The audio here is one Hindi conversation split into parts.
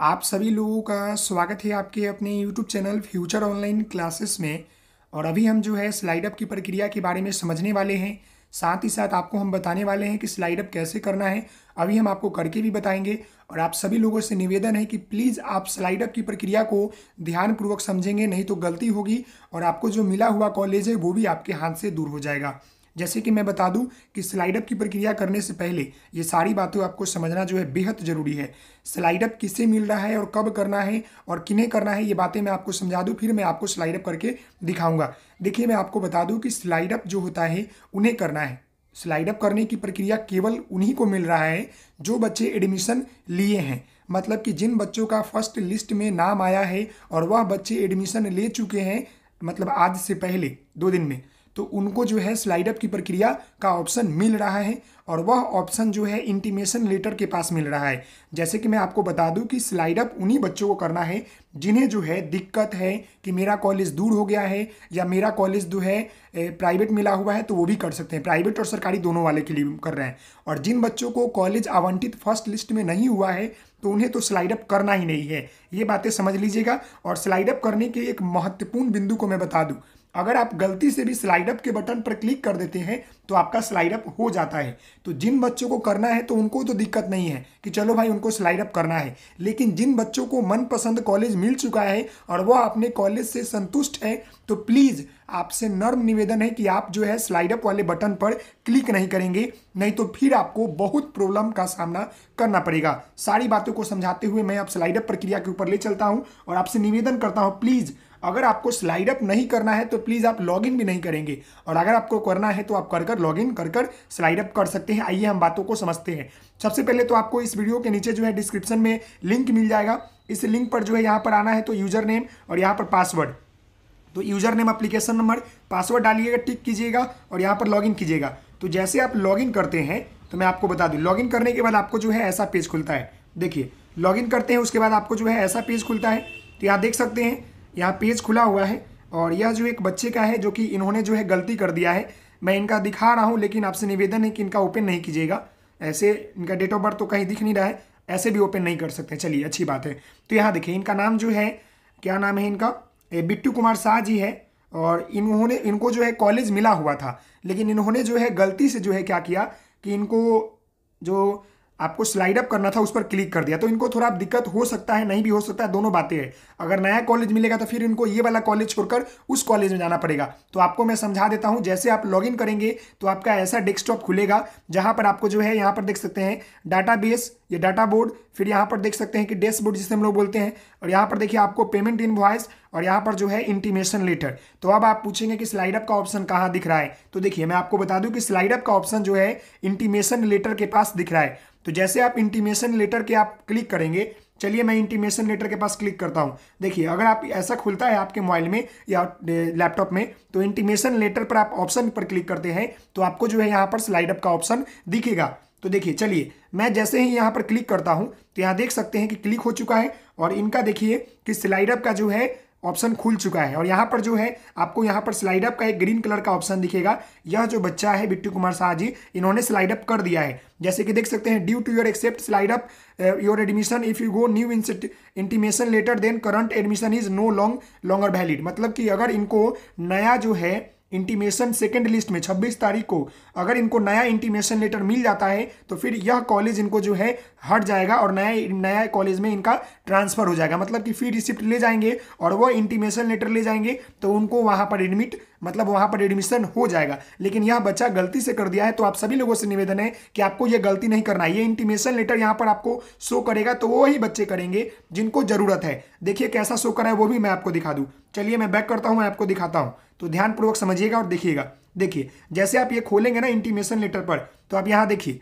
आप सभी लोगों का स्वागत है आपके अपने YouTube channel future online classes में और अभी हम जो है स्लाइड अप की प्रक्रिया के बारे में समझने वाले हैं साथ ही साथ आपको हम बताने वाले हैं कि स्लाइड अप कैसे करना है अभी हम आपको करके भी बताएंगे और आप सभी लोगों से निवेदन है कि प्लीज़ आप स्लाइड अप की प्रक्रिया को ध्यानपूर्वक समझेंगे नहीं तो गलती होगी और आपको जो मिला हुआ कॉलेज है वो भी आपके हाथ से दूर हो जाएगा जैसे कि मैं बता दूं कि स्लाइडअप की प्रक्रिया करने से पहले ये सारी बातें आपको समझना जो है बेहद ज़रूरी है स्लाइडअप किसे मिल रहा है और कब करना है और किन्हें करना है ये बातें मैं आपको समझा दूँ फिर मैं आपको स्लाइडअप करके दिखाऊँगा देखिए मैं आपको बता दूँ कि स्लाइडअप जो होता है उन्हें करना है स्लाइडअप करने की प्रक्रिया केवल उन्हीं को मिल रहा है जो बच्चे एडमिशन लिए हैं मतलब कि जिन बच्चों का फर्स्ट लिस्ट में नाम आया है और वह बच्चे एडमिशन ले चुके हैं मतलब आज से पहले दो दिन में तो उनको जो है स्लाइड अप की प्रक्रिया का ऑप्शन मिल रहा है और वह ऑप्शन जो है इंटीमेशन लेटर के पास मिल रहा है जैसे कि मैं आपको बता दूं कि स्लाइड अप उन्हीं बच्चों को करना है जिन्हें जो है दिक्कत है कि मेरा कॉलेज दूर हो गया है या मेरा कॉलेज जो है प्राइवेट मिला हुआ है तो वो भी कर सकते हैं प्राइवेट और सरकारी दोनों वाले के लिए कर रहे हैं और जिन बच्चों को कॉलेज आवंटित फर्स्ट लिस्ट में नहीं हुआ है तो उन्हें तो स्लाइड अप करना ही नहीं है ये बातें समझ लीजिएगा और स्लाइड अप करने के एक महत्वपूर्ण बिंदु को मैं बता दूँ अगर आप गलती से भी स्लाइड अप के बटन पर क्लिक कर देते हैं तो आपका स्लाइड अप हो जाता है तो जिन बच्चों को करना है तो उनको तो दिक्कत नहीं है कि चलो भाई उनको स्लाइड अप करना है लेकिन जिन बच्चों को मनपसंद कॉलेज मिल चुका है और वह अपने कॉलेज से संतुष्ट है तो प्लीज़ आपसे नर्म निवेदन है कि आप जो है स्लाइड अप वाले बटन पर क्लिक नहीं करेंगे नहीं तो फिर आपको बहुत प्रॉब्लम का सामना करना पड़ेगा सारी बातों को समझाते हुए मैं आप स्लाइड अप प्रक्रिया के ऊपर ले चलता हूँ और आपसे निवेदन करता हूँ प्लीज़ अगर आपको स्लाइड अप नहीं करना है तो प्लीज़ आप लॉगिन भी नहीं करेंगे और अगर आपको करना है तो आप कर कर लॉगिन कर कर स्लाइड अप कर सकते हैं आइए हम बातों को समझते हैं सबसे पहले तो आपको इस वीडियो के नीचे जो है डिस्क्रिप्शन में लिंक मिल जाएगा इस लिंक पर जो है यहाँ पर आना है तो यूजर नेम और यहाँ पर पासवर्ड तो user name application number password डालिएगा टिक कीजिएगा और यहाँ पर लॉग कीजिएगा तो जैसे आप लॉग करते हैं तो मैं आपको बता दूँ लॉग करने के बाद आपको जो है ऐसा पेज खुलता है देखिए लॉगिन करते हैं उसके बाद आपको जो है ऐसा पेज खुलता है तो यहाँ देख सकते हैं यहाँ पेज खुला हुआ है और यह जो एक बच्चे का है जो कि इन्होंने जो है गलती कर दिया है मैं इनका दिखा रहा हूँ लेकिन आपसे निवेदन है कि इनका ओपन नहीं कीजिएगा ऐसे इनका डेट ऑफ बर्थ तो कहीं दिख नहीं रहा है ऐसे भी ओपन नहीं कर सकते चलिए अच्छी बात है तो यहाँ देखिए इनका नाम जो है क्या नाम है इनका बिट्टू कुमार शाह जी है और इन्होंने इनको जो है कॉलेज मिला हुआ था लेकिन इन्होंने जो है गलती से जो है क्या किया कि इनको जो आपको स्लाइड अप करना था उस पर क्लिक कर दिया तो इनको थोड़ा दिक्कत हो सकता है नहीं भी हो सकता है दोनों बातें हैं अगर नया कॉलेज मिलेगा तो फिर इनको ये वाला कॉलेज छोड़कर उस कॉलेज में जाना पड़ेगा तो आपको मैं समझा देता हूँ जैसे आप लॉगिन करेंगे तो आपका ऐसा डेस्कटॉप खुलेगा जहाँ पर आपको जो है यहाँ पर देख सकते हैं डाटा बेस या डाटा बोर्ड फिर यहाँ पर देख सकते हैं कि डैशबोर्ड जिसे हम लोग बोलते हैं और यहाँ पर देखिए आपको पेमेंट इन और यहाँ पर जो है इंटीमेशन लेटर तो अब आप पूछेंगे कि स्लाइड अप का ऑप्शन कहाँ दिख रहा है तो देखिए मैं आपको बता दूं कि स्लाइड अप का ऑप्शन जो है इंटीमेशन लेटर के पास दिख रहा है तो जैसे आप इंटीमेशन लेटर के आप क्लिक करेंगे चलिए मैं इंटीमेशन लेटर के पास क्लिक करता हूँ देखिए अगर आप ऐसा खुलता है आपके मोबाइल में या लैपटॉप में तो इंटीमेशन लेटर पर आप ऑप्शन पर क्लिक करते हैं तो आपको जो है यहाँ पर स्लाइडअप का ऑप्शन दिखेगा तो देखिए चलिए मैं जैसे ही यहाँ पर क्लिक करता हूँ तो यहाँ देख सकते हैं कि क्लिक हो चुका है और इनका देखिए कि स्लाइडअप का जो है ऑप्शन खुल चुका है और यहाँ पर जो है आपको यहाँ पर स्लाइड अप का एक ग्रीन कलर का ऑप्शन दिखेगा यह जो बच्चा है बिट्टू कुमार शाह जी इन्होंने स्लाइड अप कर दिया है जैसे कि देख सकते हैं due to your accept slide up your admission if you go new intimation letter then current admission is no long longer valid मतलब कि अगर इनको नया जो है इंटीमेशन सेकेंड लिस्ट में 26 तारीख को अगर इनको नया इंटीमेशन लेटर मिल जाता है तो फिर यह कॉलेज इनको जो है हट जाएगा और नया नया कॉलेज में इनका ट्रांसफर हो जाएगा मतलब कि फी रिसिप्ट ले जाएंगे और वह इंटीमेशन लेटर ले जाएंगे तो उनको वहाँ पर एडमिट मतलब वहां पर एडमिशन हो जाएगा लेकिन यह बच्चा गलती से कर दिया है तो आप सभी लोगों से निवेदन है कि आपको यह गलती नहीं करना है ये इंटीमेशन लेटर यहाँ पर आपको शो करेगा तो वो बच्चे करेंगे जिनको जरूरत है देखिए कैसा शो करा है वो भी मैं आपको दिखा दूँ चलिए मैं बैक करता हूँ मैं आपको दिखाता हूँ तो ध्यानपूर्वक समझिएगा और देखिएगा देखिए जैसे आप ये खोलेंगे ना इंटीमेशन लेटर पर तो आप यहाँ देखिए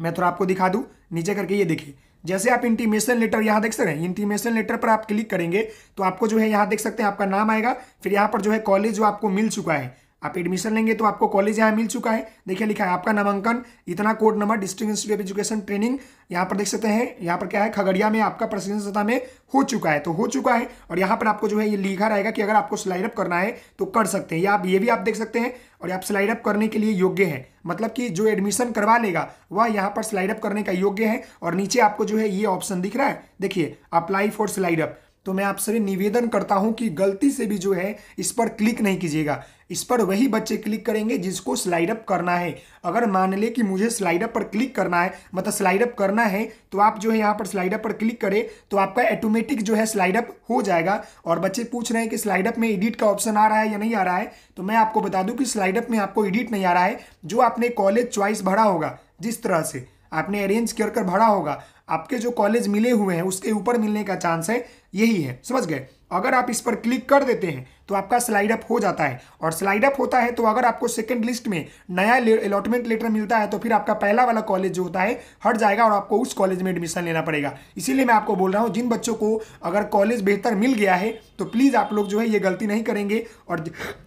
मैं थोड़ा आपको दिखा दूँ नीचे करके ये देखिए जैसे आप इंटीमेशन लेटर यहाँ देख सकते हैं इंटीमेशन लेटर पर आप क्लिक करेंगे तो आपको जो है यहाँ देख सकते हैं आपका नाम आएगा फिर यहाँ पर जो है कॉलेज जो आपको मिल चुका है आप एडमिशन लेंगे तो आपको कॉलेज यहाँ मिल चुका है देखिए लिखा है आपका नामांकन इतना code number district institute of education training यहाँ पर देख सकते हैं यहाँ पर क्या है खगड़िया में आपका प्रशिक्षण सत्ता में हो चुका है तो हो चुका है और यहाँ पर आपको जो है ये लिखा रहेगा कि अगर आपको स्लाइड अप करना है तो कर सकते हैं या आप ये भी आप देख सकते हैं और आप स्लाइड अप करने के लिए योग्य है मतलब कि जो एडमिशन करवा लेगा वह यहाँ पर स्लाइड अप करने का योग्य है और नीचे आपको जो है ये ऑप्शन दिख रहा है देखिए अप्लाई फॉर स्लाइड अप तो मैं आप सभी निवेदन करता हूं कि गलती से भी जो है इस पर क्लिक नहीं कीजिएगा इस पर वही बच्चे क्लिक करेंगे जिसको स्लाइड अप करना है अगर मान ले कि मुझे स्लाइड अप पर क्लिक करना है मतलब स्लाइड अप करना है तो आप जो है यहाँ पर स्लाइड अप पर क्लिक करें तो आपका ऑटोमेटिक जो है स्लाइड अप हो जाएगा और बच्चे पूछ रहे हैं कि स्लाइड अप में एडिट का ऑप्शन आ रहा है या नहीं आ रहा है तो मैं आपको बता दूं कि स्लाइड अप में आपको एडिट नहीं आ रहा है जो आपने कॉलेज च्वाइस भरा होगा जिस तरह से आपने अरेंज कर कर भरा होगा आपके जो कॉलेज मिले हुए हैं उसके ऊपर मिलने का चांस है यही है समझ गए अगर आप इस पर क्लिक कर देते हैं तो आपका स्लाइड अप हो जाता है और स्लाइड अप होता है तो अगर आपको सेकंड लिस्ट में नया अलॉटमेंट लेटर मिलता है तो फिर आपका पहला वाला कॉलेज जो होता है हट जाएगा और आपको उस कॉलेज में एडमिशन लेना पड़ेगा इसीलिए मैं आपको बोल रहा हूँ जिन बच्चों को अगर कॉलेज बेहतर मिल गया है तो प्लीज़ आप लोग जो है ये गलती नहीं करेंगे और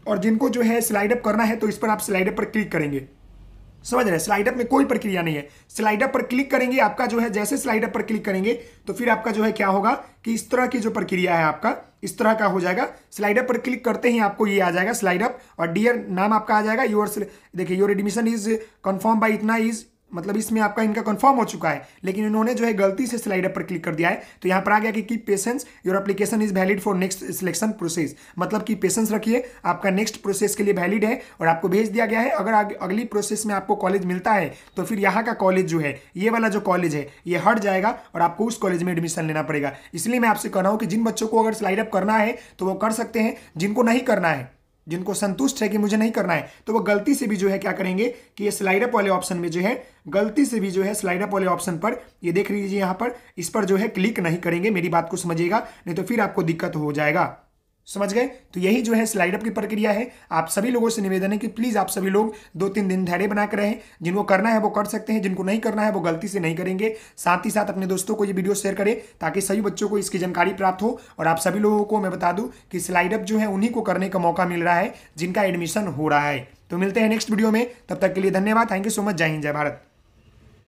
और जिनको जो है स्लाइड अप करना है तो इस पर आप स्लाइड अप पर क्लिक करेंगे समझ रहे हैं स्लाइड अप में कोई प्रक्रिया नहीं है स्लाइड अप पर क्लिक करेंगे आपका जो है जैसे स्लाइड अप पर क्लिक करेंगे तो फिर आपका जो है क्या होगा कि इस तरह की जो प्रक्रिया है आपका इस तरह का हो जाएगा स्लाइड अप पर क्लिक करते ही आपको ये आ जाएगा स्लाइड अप और डियर नाम आपका आ जाएगा योर देखिए your admission is confirm by इतना इज मतलब इसमें आपका इनका कंफर्म हो चुका है लेकिन इन्होंने जो है गलती से स्लाइड पर क्लिक कर दिया है तो यहाँ पर आ गया कि keep patience your application is valid for next selection process मतलब कि पेशेंस रखिए आपका नेक्स्ट प्रोसेस के लिए वैलिड है और आपको भेज दिया गया है अगर अगली प्रोसेस में आपको कॉलेज मिलता है तो फिर यहाँ का कॉलेज जो है ये वाला जो कॉलेज है ये हट जाएगा और आपको उस कॉलेज में एडमिशन लेना पड़ेगा इसलिए मैं आपसे कह रहा हूँ कि जिन बच्चों को अगर स्लाइड अप करना है तो वो कर सकते हैं जिनको नहीं करना है जिनको संतुष्ट है कि मुझे नहीं करना है तो वो गलती से भी जो है क्या करेंगे कि ये स्लाइड अप वाले ऑप्शन में जो है गलती से भी जो है स्लाइड अप वाले ऑप्शन पर ये देख लीजिए यहाँ पर इस पर जो है क्लिक नहीं करेंगे मेरी बात को समझिएगा नहीं तो फिर आपको दिक्कत हो जाएगा समझ गए तो यही जो है स्लाइड अप की प्रक्रिया है आप सभी लोगों से निवेदन है कि प्लीज़ आप सभी लोग दो तीन दिन धैर्य बनाकर रहें जिनको करना है वो कर सकते हैं जिनको नहीं करना है वो गलती से नहीं करेंगे साथ ही साथ अपने दोस्तों को ये वीडियो शेयर करें ताकि सभी बच्चों को इसकी जानकारी प्राप्त हो और आप सभी लोगों को मैं बता दूँ कि स्लाइड अप जो है उन्हीं को करने का मौका मिल रहा है जिनका एडमिशन हो रहा है तो मिलते हैं नेक्स्ट वीडियो में तब तक के लिए धन्यवाद थैंक यू सो मच जय हिंद जय भारत